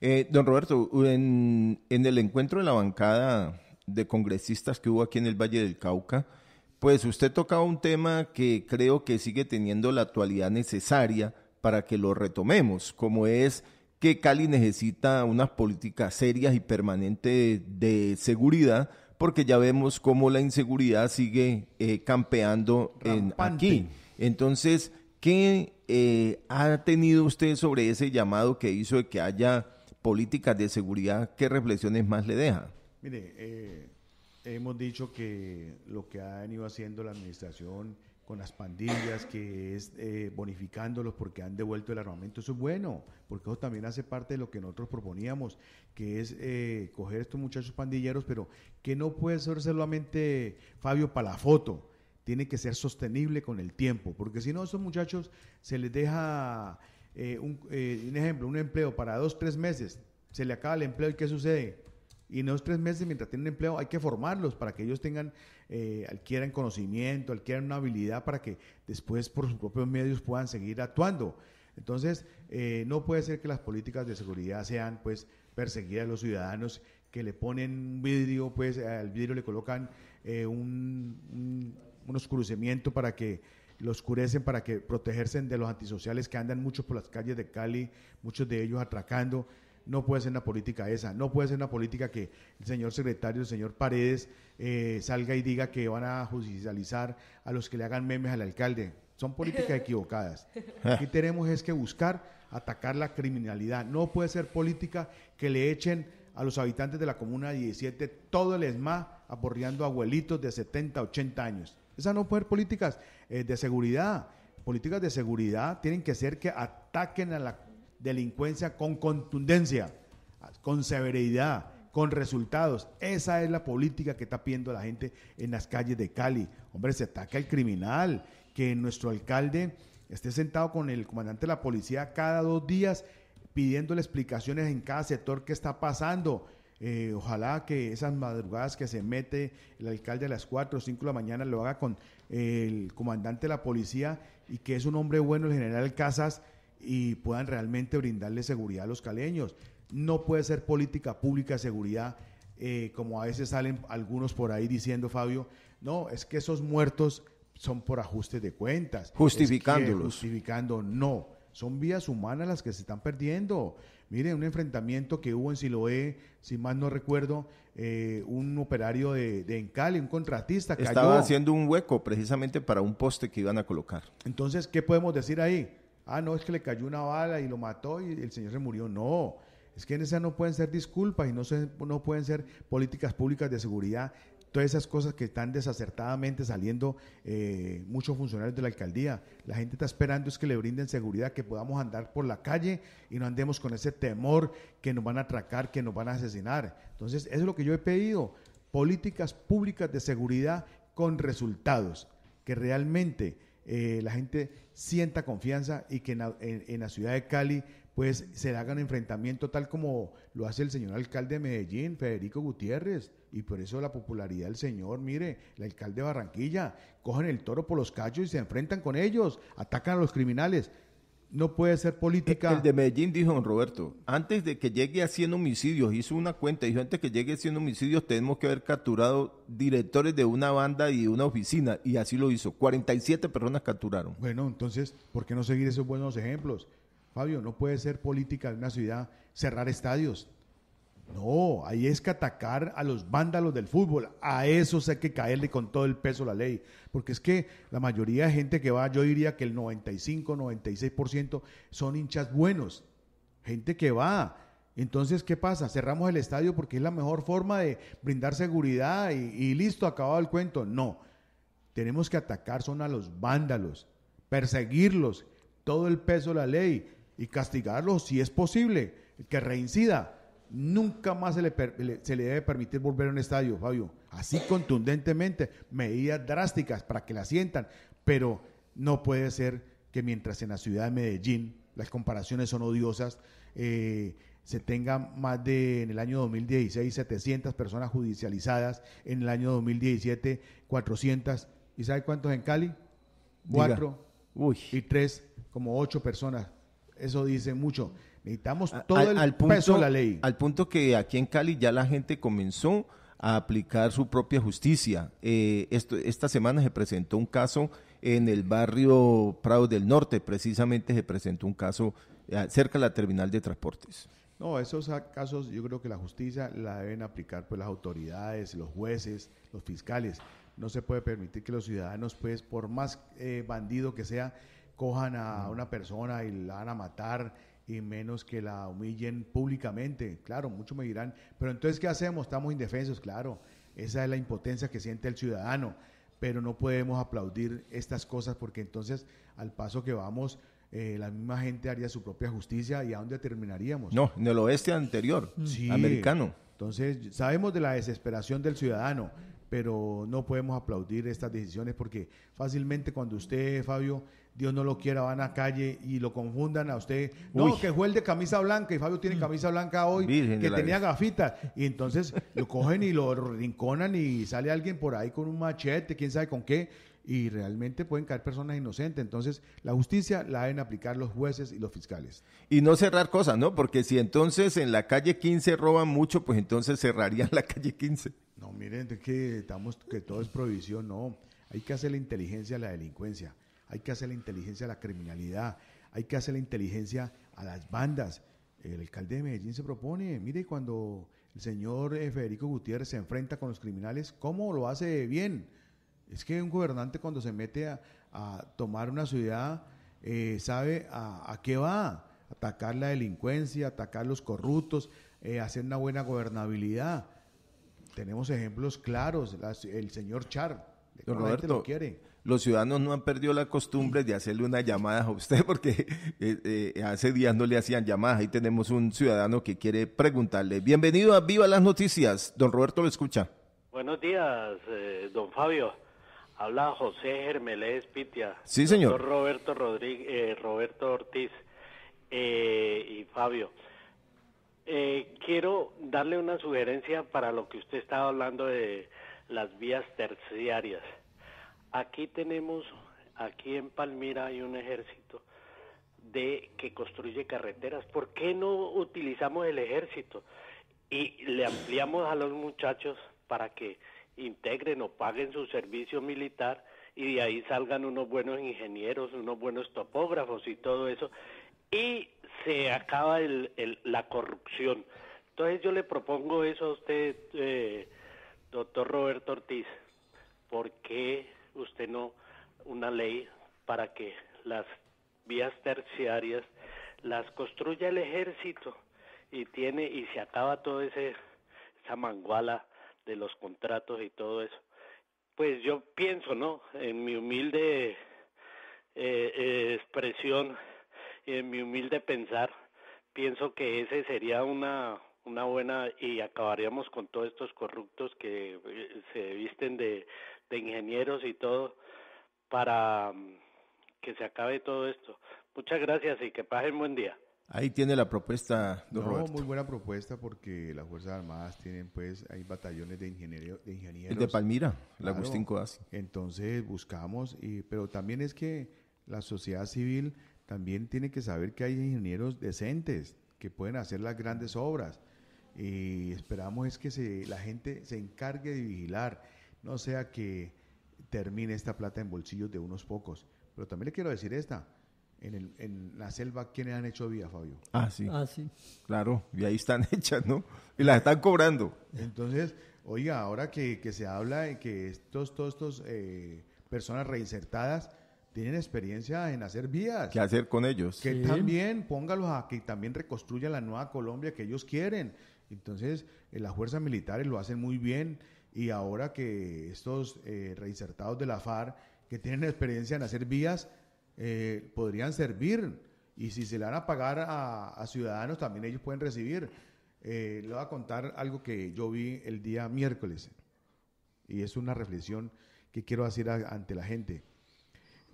Eh, don Roberto, en, el encuentro de la bancada de congresistas que hubo aquí en el Valle del Cauca, pues usted tocaba un tema que creo que sigue teniendo la actualidad necesaria para que lo retomemos, como es que Cali necesita unas políticas serias y permanentes de, seguridad, porque ya vemos cómo la inseguridad sigue eh, campeando aquí. Entonces, ¿qué eh, ha tenido usted sobre ese llamado que hizo de que haya políticas de seguridad, ¿qué reflexiones más le deja? Mire, eh, hemos dicho que lo que ha venido haciendo la administración con las pandillas, que es eh, bonificándolos porque han devuelto el armamento, eso es bueno, porque eso también hace parte de lo que nosotros proponíamos, que es eh, coger estos muchachos pandilleros, pero que no puede ser solamente Fabio para la foto, tiene que ser sostenible con el tiempo, porque si no, esos muchachos se les deja eh, un, eh, un, ejemplo, un empleo para dos, tres meses, se le acaba el empleo y ¿qué sucede? Y en esos tres meses, mientras tienen empleo, hay que formarlos para que ellos tengan, eh, adquieran conocimiento, adquieran una habilidad para que después por sus propios medios puedan seguir actuando. Entonces, eh, no puede ser que las políticas de seguridad sean, pues, perseguidas a los ciudadanos que le ponen un vidrio, pues, al vidrio le colocan eh, un, un, para que lo oscurecen para que protegerse de los antisociales que andan muchos por las calles de Cali, muchos de ellos atracando. No puede ser una política esa, no puede ser una política que el señor secretario, el señor Paredes, eh, salga y diga que van a judicializar a los que le hagan memes al alcalde. Son políticas equivocadas. Aquí tenemos es que buscar atacar la criminalidad. No puede ser política que le echen a los habitantes de la comuna 17 todo el ESMA aporreando abuelitos de 70, 80 años. Esas no pueden ser políticas eh, de seguridad. Políticas de seguridad tienen que ser que ataquen a la delincuencia con contundencia, con severidad, con resultados. Esa es la política que está pidiendo la gente en las calles de Cali. Hombre, se ataca al criminal, que nuestro alcalde esté sentado con el comandante de la policía cada dos días pidiéndole explicaciones en cada sector qué está pasando, eh, ojalá que esas madrugadas que se mete el alcalde a las 4 o 5 de la mañana lo haga con el comandante de la policía y que es un hombre bueno, el general Casas, y puedan realmente brindarle seguridad a los caleños. No puede ser política pública seguridad, eh, como a veces salen algunos por ahí diciendo, Fabio, no, es que esos muertos son por ajustes de cuentas. Justificándolos. justificando, no. Son vidas humanas las que se están perdiendo. Mire, un enfrentamiento que hubo en Siloé, si más no recuerdo, eh, un operario de, de, Encali, un contratista cayó. Estaba haciendo un hueco precisamente para un poste que iban a colocar. Entonces, ¿qué podemos decir ahí? Ah, no, es que le cayó una bala y lo mató y el señor se murió. No, es que en esa no pueden ser disculpas y no, se, no pueden ser políticas públicas de seguridad todas esas cosas que están desacertadamente saliendo eh, muchos funcionarios de la alcaldía. La gente está esperando es que le brinden seguridad, que podamos andar por la calle y no andemos con ese temor que nos van a atracar, que nos van a asesinar. Entonces, eso es lo que yo he pedido, políticas públicas de seguridad con resultados, que realmente eh, la gente sienta confianza y que en en la ciudad de Cali pues se hagan enfrentamiento tal como lo hace el señor alcalde de Medellín, Federico Gutiérrez, y por eso la popularidad del señor, mire, el alcalde de Barranquilla, cogen el toro por los cachos y se enfrentan con ellos, atacan a los criminales. No puede ser política. El de Medellín dijo, don Roberto, antes de que llegue a 100 homicidios, hizo una cuenta, dijo, antes que llegue a 100 homicidios tenemos que haber capturado directores de una banda y de una oficina, y así lo hizo. 47 personas capturaron. Bueno, entonces, ¿por qué no seguir esos buenos ejemplos? Fabio, no puede ser política de una ciudad cerrar estadios. No, ahí es que atacar a los vándalos del fútbol. A eso hay que caerle con todo el peso la ley. Porque es que la mayoría de gente que va, yo diría que el 95, 96% son hinchas buenos. Gente que va. Entonces, ¿qué pasa? Cerramos el estadio porque es la mejor forma de brindar seguridad y, listo, acabado el cuento. No, tenemos que atacar son a los vándalos, perseguirlos, todo el peso de la ley y castigarlo si es posible, que reincida. Nunca más se le, se le debe permitir volver a un estadio, Fabio. Así contundentemente, medidas drásticas para que la sientan, pero no puede ser que mientras en la ciudad de Medellín las comparaciones son odiosas, eh, se tenga más de, en el año 2016, 700 personas judicializadas, en el año 2017, 400, ¿y sabe cuántos en Cali? Cuatro Uy. y tres, como ocho personas eso dice mucho. Necesitamos todo al, el peso de la ley. Al punto que aquí en Cali ya la gente comenzó a aplicar su propia justicia. Eh, esta semana se presentó un caso en el barrio Prado del Norte, precisamente se presentó un caso eh, cerca de la terminal de transportes. No, esos casos yo creo que la justicia la deben aplicar pues las autoridades, los jueces, los fiscales. No se puede permitir que los ciudadanos, pues por más eh, bandido que sea, cojan a una persona y la van a matar y menos que la humillen públicamente. Claro, muchos me dirán, pero entonces ¿qué hacemos? Estamos indefensos, claro. Esa es la impotencia que siente el ciudadano, pero no podemos aplaudir estas cosas porque entonces al paso que vamos... Eh, la misma gente haría su propia justicia y a dónde terminaríamos. No, en el oeste anterior, mm. sí. americano. Entonces, sabemos de la desesperación del ciudadano, pero no podemos aplaudir estas decisiones porque fácilmente cuando usted, Fabio, Dios no lo quiera, van a calle y lo confundan a usted. No, que fue el de camisa blanca y Fabio tiene mm. camisa blanca hoy, que tenía gafitas. Y entonces lo cogen y lo rinconan y sale alguien por ahí con un machete, quién sabe con qué. Y realmente pueden caer personas inocentes. Entonces, la justicia la deben aplicar los jueces y los fiscales. Y no cerrar cosas, ¿no? Porque si entonces en la calle 15 roban mucho, pues entonces cerrarían la calle 15. No, miren, que, estamos, que todo es prohibición, no. Hay que hacer la inteligencia a la delincuencia hay que hacer la inteligencia a la criminalidad, hay que hacer la inteligencia a las bandas. El alcalde de Medellín se propone, mire, cuando el señor eh, Federico Gutiérrez se enfrenta con los criminales, ¿cómo lo hace bien? Es que un gobernante cuando se mete a, tomar una ciudad eh, sabe a, qué va, atacar la delincuencia, atacar los corruptos, eh, hacer una buena gobernabilidad. Tenemos ejemplos claros, el señor Char, Roberto, lo quiere los ciudadanos no han perdido la costumbre de hacerle una llamada a usted, porque eh, eh, hace días no le hacían llamadas. Ahí tenemos un ciudadano que quiere preguntarle. Bienvenido a Viva las Noticias. Don Roberto lo escucha. Buenos días, eh, don Fabio. Habla José Germelés Pitia. Sí, señor. Roberto, Rodríguez, Roberto Ortiz y Fabio. quiero darle una sugerencia para lo que usted estaba hablando de las vías terciarias. Aquí tenemos, aquí en Palmira hay un ejército de que construye carreteras. ¿Por qué no utilizamos el ejército y le ampliamos a los muchachos para que integren o paguen su servicio militar y de ahí salgan unos buenos ingenieros, unos buenos topógrafos y todo eso? Y se acaba la corrupción. Entonces yo le propongo eso a usted, eh, doctor Roberto Ortiz. ¿Por qué usted no una ley para que las vías terciarias las construya el ejército y tiene y se acaba todo ese esa manguala de los contratos y todo eso pues yo pienso no en mi humilde eh, eh, expresión en mi humilde pensar pienso que ese sería una una buena y acabaríamos con todos estos corruptos que eh, se visten de de ingenieros y todo para mm, que se acabe todo esto. Muchas gracias y que pasen buen día. Ahí tiene la propuesta, don no, muy buena propuesta porque las Fuerzas Armadas tienen, pues, hay batallones de, de ingenieros. El de Palmira, el Agustín Coas Entonces buscamos, y, pero también es que la sociedad civil también tiene que saber que hay ingenieros decentes que pueden hacer las grandes obras. Y esperamos es que se, la gente se encargue de vigilar no sea que termine esta plata en bolsillos de unos pocos. Pero también le quiero decir esta. En, la selva, ¿quiénes han hecho vía, Fabio? Ah sí. ah, sí. Claro, y ahí están hechas, ¿no? Y las están cobrando. Entonces, oiga, ahora que, se habla de que estos, todos estos eh, personas reinsertadas tienen experiencia en hacer vías. ¿Qué hacer con ellos? Que también póngalos a que también reconstruya la nueva Colombia que ellos quieren. Entonces, eh, las fuerzas militares lo hacen muy bien y ahora que estos eh, reinsertados de la FARC que tienen experiencia en hacer vías eh, podrían servir y si se le van a pagar a, ciudadanos también ellos pueden recibir. Eh, le voy a contar algo que yo vi el día miércoles y es una reflexión que quiero hacer ante la gente.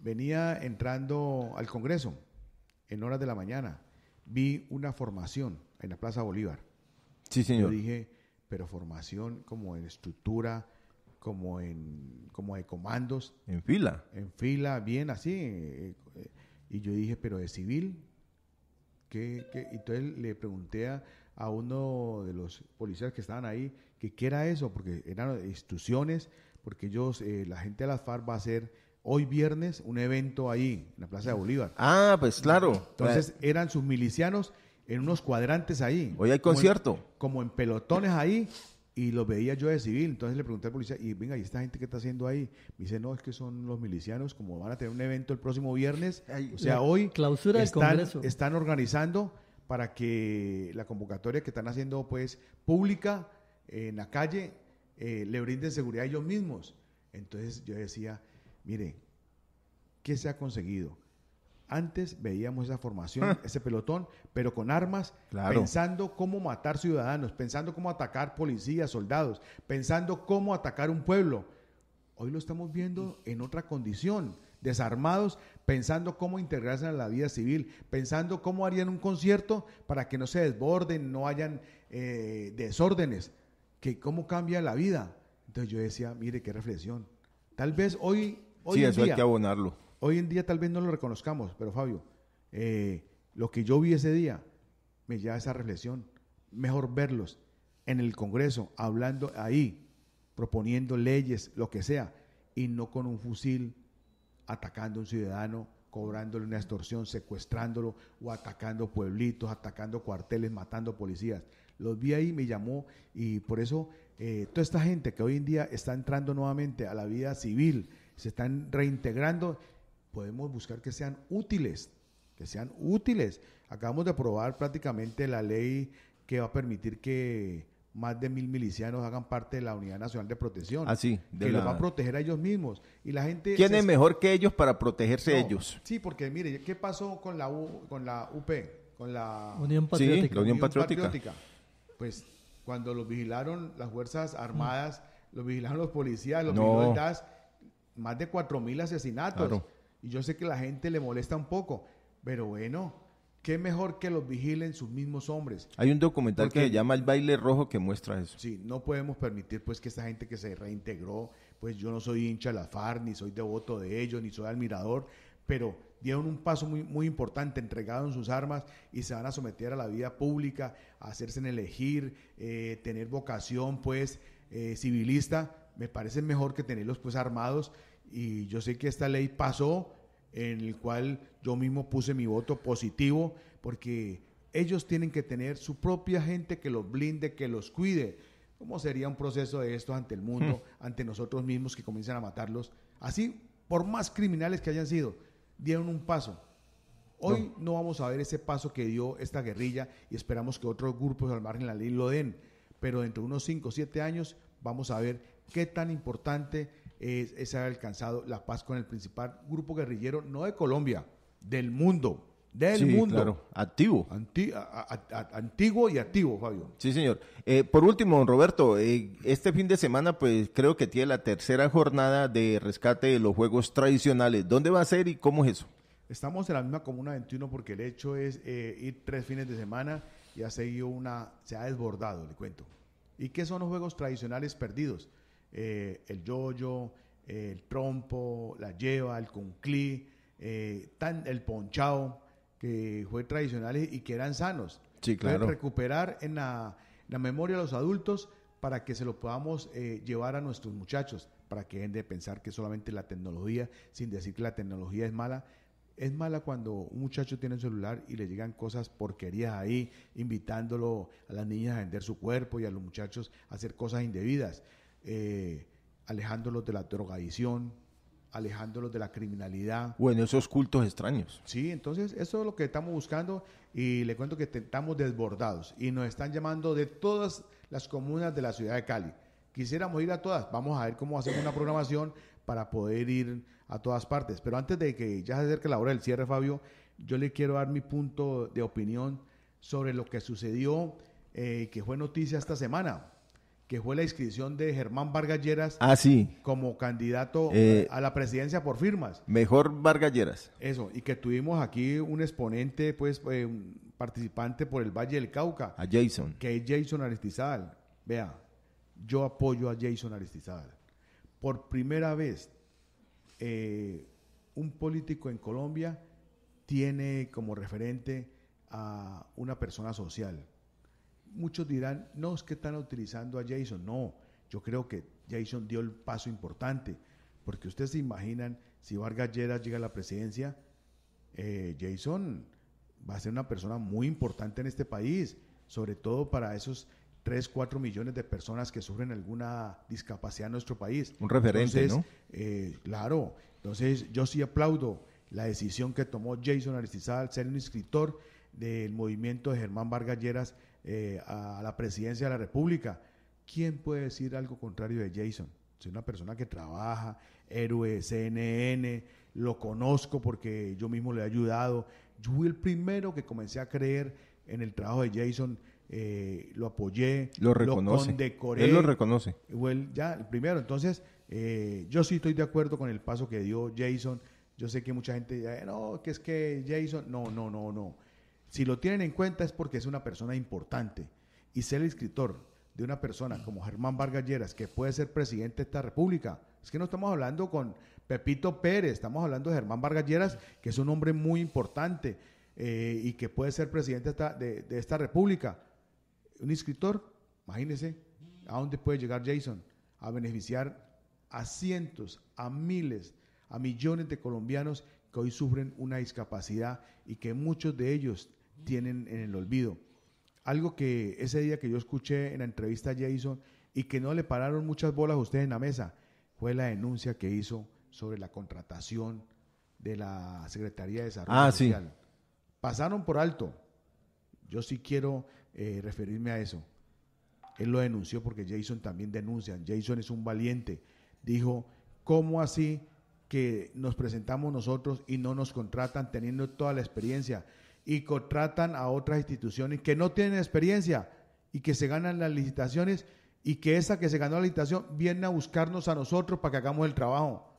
Venía entrando al Congreso en horas de la mañana, vi una formación en la Plaza Bolívar. Sí, señor. dije, pero formación como en estructura, como en como de comandos. En fila. En fila, bien así. Y yo dije, pero de civil. Y Entonces le pregunté a, uno de los policías que estaban ahí que qué era eso, porque eran instituciones, porque ellos, eh, la gente de las FARC va a hacer hoy viernes un evento ahí, en la Plaza de Bolívar. Ah, pues claro. Entonces eran sus milicianos en unos cuadrantes ahí. Hoy hay concierto. Como en, pelotones ahí y los veía yo de civil. Entonces le pregunté al policía, y venga, ¿y esta gente qué está haciendo ahí? Me dice, no, es que son los milicianos, como van a tener un evento el próximo viernes, o sea, hoy clausura están, Congreso. están organizando para que la convocatoria que están haciendo pues pública eh, en la calle eh, le brinden seguridad a ellos mismos. Entonces yo decía, mire, ¿qué se ha conseguido? Antes veíamos esa formación, ah. ese pelotón, pero con armas, pensando cómo matar ciudadanos, pensando cómo atacar policías, soldados, pensando cómo atacar un pueblo. Hoy lo estamos viendo en otra condición, desarmados, pensando cómo integrarse a la vida civil, pensando cómo harían un concierto para que no se desborden, no hayan eh, desórdenes, que cómo cambia la vida. Entonces yo decía, mire qué reflexión. Tal vez hoy, hoy sí, eso hay que abonarlo hoy en día tal vez no lo reconozcamos, pero Fabio, eh, lo que yo vi ese día me lleva a esa reflexión. Mejor verlos en el Congreso, hablando ahí, proponiendo leyes, lo que sea, y no con un fusil atacando a un ciudadano, cobrándole una extorsión, secuestrándolo o atacando pueblitos, atacando cuarteles, matando policías. Los vi ahí, me llamó y por eso eh, toda esta gente que hoy en día está entrando nuevamente a la vida civil, se están reintegrando podemos buscar que sean útiles, que sean útiles. Acabamos de aprobar prácticamente la ley que va a permitir que más de mil milicianos hagan parte de la Unidad Nacional de Protección. Así, ah, que los va a proteger a ellos mismos. Y la gente ¿Quién es mejor que ellos para protegerse ellos? Sí, porque mire, ¿qué pasó con la U, con la UP, con la Unión Patriótica? Sí, la Unión Patriótica. Pues cuando los vigilaron las fuerzas armadas, los vigilaron los policías, los no. más de cuatro mil asesinatos. Y yo sé que la gente le molesta un poco, pero bueno, qué mejor que los vigilen sus mismos hombres. Hay un documental que se llama El baile rojo que muestra eso. Sí, no podemos permitir pues que esta gente que se reintegró, pues yo no soy hincha de la FARC, ni soy devoto de ellos, ni soy admirador, pero dieron un paso muy, muy importante, entregaron sus armas y se van a someter a la vida pública, a hacerse en elegir, eh, tener vocación pues eh, civilista, me parece mejor que tenerlos pues armados y yo sé que esta ley pasó, en el cual yo mismo puse mi voto positivo, porque ellos tienen que tener su propia gente que los blinde, que los cuide. ¿Cómo sería un proceso de esto ante el mundo, hmm. ante nosotros mismos que comienzan a matarlos? Así, por más criminales que hayan sido, dieron un paso. Hoy no. vamos a ver ese paso que dio esta guerrilla y esperamos que otros grupos al margen de la ley lo den. Pero dentro de unos 5 o 7 años vamos a ver qué tan importante se ha alcanzado la paz con el principal grupo guerrillero, no de Colombia, del mundo. Del sí, mundo. Claro. Activo. antiguo y activo, Fabio. Sí, señor. Eh, por último, Roberto, eh, este fin de semana, pues creo que tiene la tercera jornada de rescate de los juegos tradicionales. ¿Dónde va a ser y cómo es eso? Estamos en la misma Comuna 21 porque el hecho es eh, ir tres fines de semana y ha seguido una. Se ha desbordado, le cuento. ¿Y qué son los juegos tradicionales perdidos? Eh, el yoyo, eh, el trompo, la lleva, el Conclí, eh, tan, el ponchao, que fue tradicional y que eran sanos. Sí, claro. recuperar en la, memoria de los adultos para que se lo podamos llevar a nuestros muchachos, para que dejen de pensar que solamente la tecnología, sin decir que la tecnología es mala, es mala cuando un muchacho tiene un celular y le llegan cosas porquerías ahí, invitándolo a las niñas a vender su cuerpo y a los muchachos a hacer cosas indebidas eh, alejándolos de la drogadicción, alejándolos de la criminalidad. Bueno, esos cultos extraños. Sí, entonces eso es lo que estamos buscando y le cuento que estamos desbordados y nos están llamando de todas las comunas de la ciudad de Cali. Quisiéramos ir a todas, vamos a ver cómo hacemos una programación para poder ir a todas partes. Pero antes de que ya se acerque la hora del cierre, Fabio, yo le quiero dar mi punto de opinión sobre lo que sucedió, eh, y que fue noticia esta semana que fue la inscripción de Germán Vargas ah, como candidato eh, a la presidencia por firmas. Mejor Vargas Eso, y que tuvimos aquí un exponente, pues, eh, un participante por el Valle del Cauca. A Jason. Que es Jason Aristizal. Vea, yo apoyo a Jason Aristizal. Por primera vez, eh, un político en Colombia tiene como referente a una persona social muchos dirán, no, es que están utilizando a Jason. No, yo creo que Jason dio el paso importante, porque ustedes se imaginan, si Vargas Lleras llega a la presidencia, eh, Jason va a ser una persona muy importante en este país, sobre todo para esos 3, 4 millones de personas que sufren alguna discapacidad en nuestro país. Un referente, ¿no? Eh, claro, entonces yo sí aplaudo la decisión que tomó Jason Aristizábal ser un escritor del movimiento de Germán Vargas Lleras eh, a la presidencia de la República. ¿Quién puede decir algo contrario de Jason? Soy una persona que trabaja, héroe CNN, lo conozco porque yo mismo le he ayudado. Yo fui el primero que comencé a creer en el trabajo de Jason, eh, lo apoyé, lo, reconoce. Él lo reconoce. ya, el primero. Entonces, eh, yo sí estoy de acuerdo con el paso que dio Jason. Yo sé que mucha gente dice, no, que es que Jason, no, no, no, no. Si lo tienen en cuenta es porque es una persona importante y ser el escritor de una persona como Germán Vargas Lleras, que puede ser presidente de esta república. Es que no estamos hablando con Pepito Pérez, estamos hablando de Germán Vargas Lleras, que es un hombre muy importante eh, y que puede ser presidente de, de, esta república. Un escritor, imagínense, ¿a dónde puede llegar Jason? A beneficiar a cientos, a miles, a millones de colombianos que hoy sufren una discapacidad y que muchos de ellos tienen en el olvido. Algo que ese día que yo escuché en la entrevista a Jason y que no le pararon muchas bolas a ustedes en la mesa fue la denuncia que hizo sobre la contratación de la Secretaría de Desarrollo ah, Social. Pasaron por alto. Yo sí quiero eh, referirme a eso. Él lo denunció porque Jason también denuncia. Jason es un valiente. Dijo, ¿cómo así que nos presentamos nosotros y no nos contratan teniendo toda la experiencia? y contratan a otras instituciones que no tienen experiencia y que se ganan las licitaciones y que esa que se ganó la licitación viene a buscarnos a nosotros para que hagamos el trabajo.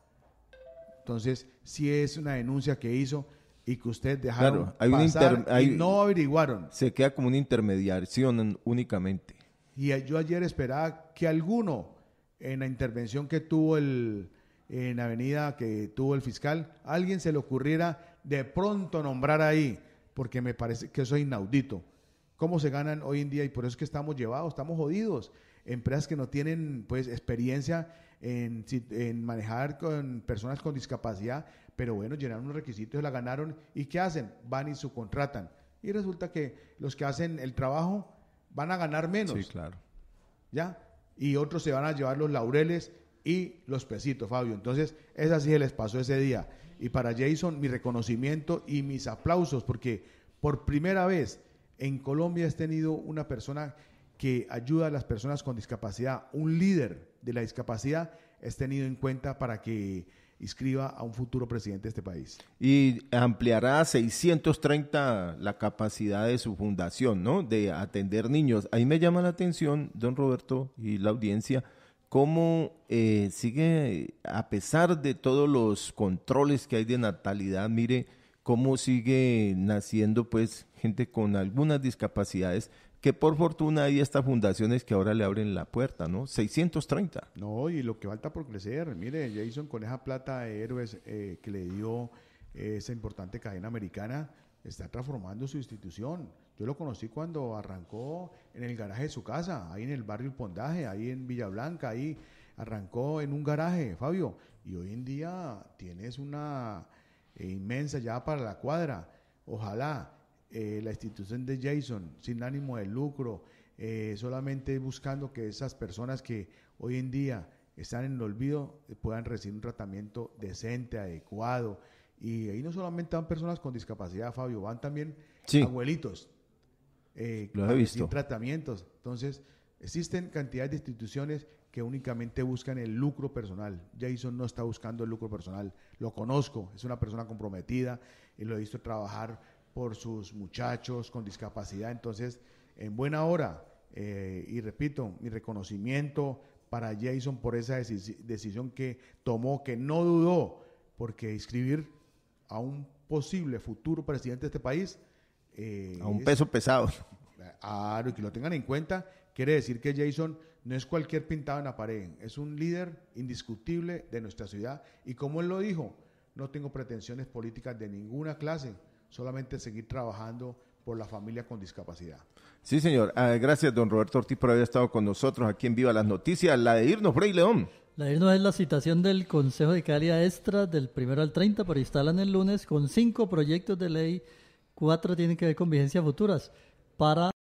Entonces, si es una denuncia que hizo y que ustedes dejaron pasar y no averiguaron. Se queda como una intermediación únicamente. Y yo ayer esperaba que alguno, en la intervención que tuvo el, en la avenida que tuvo el fiscal, alguien se le ocurriera de pronto nombrar ahí porque me parece que eso es inaudito. ¿Cómo se ganan hoy en día? Y por eso es que estamos llevados, estamos jodidos. Empresas que no tienen pues experiencia en, en manejar con personas con discapacidad, pero bueno, llenaron los requisitos, la ganaron. ¿Y qué hacen? Van y subcontratan. Y resulta que los que hacen el trabajo van a ganar menos. Sí, claro. ¿Ya? Y otros se van a llevar los laureles y los pesitos, Fabio. Entonces, es así el les pasó ese día. Y para Jason, mi reconocimiento y mis aplausos, porque por primera vez en Colombia has tenido una persona que ayuda a las personas con discapacidad, un líder de la discapacidad, es tenido en cuenta para que inscriba a un futuro presidente de este país. Y ampliará a 630 la capacidad de su fundación, ¿no? De atender niños. Ahí me llama la atención, don Roberto y la audiencia, cómo eh, sigue, a pesar de todos los controles que hay de natalidad, mire cómo sigue naciendo pues gente con algunas discapacidades, que por fortuna hay estas fundaciones que ahora le abren la puerta, ¿no? 630. No, y lo que falta por crecer, mire, Jason con esa plata de héroes eh, que le dio eh, esa importante cadena americana, está transformando su institución yo lo conocí cuando arrancó en el garaje de su casa, ahí en el barrio Pondaje, ahí en Villa Blanca, ahí arrancó en un garaje, Fabio. Y hoy en día tienes una eh, inmensa ya para la cuadra. Ojalá eh, la institución de Jason, sin ánimo de lucro, eh, solamente buscando que esas personas que hoy en día están en el olvido puedan recibir un tratamiento decente, adecuado. Y ahí no solamente van personas con discapacidad, Fabio, van también abuelitos, eh, tratamientos. Entonces, existen cantidades de instituciones que únicamente buscan el lucro personal. Jason no está buscando el lucro personal. Lo conozco, es una persona comprometida y lo he visto trabajar por sus muchachos con discapacidad. Entonces, en buena hora, eh, y repito, mi reconocimiento para Jason por esa decisión que tomó, que no dudó, porque inscribir a un posible futuro presidente de este país eh, a un peso pesado. Claro, y que lo tengan en cuenta, quiere decir que Jason no es cualquier pintado en la pared, es un líder indiscutible de nuestra ciudad. Y como él lo dijo, no tengo pretensiones políticas de ninguna clase, solamente seguir trabajando por la familia con discapacidad. Sí, señor. Ah, gracias, don Roberto Ortiz, por haber estado con nosotros aquí en Viva las Noticias. La de irnos, Bray León. La de irnos es la citación del Consejo de Calidad Extra del primero al 30, pero instalan el lunes con cinco proyectos de ley Cuatro tienen que ver con vigencias futuras para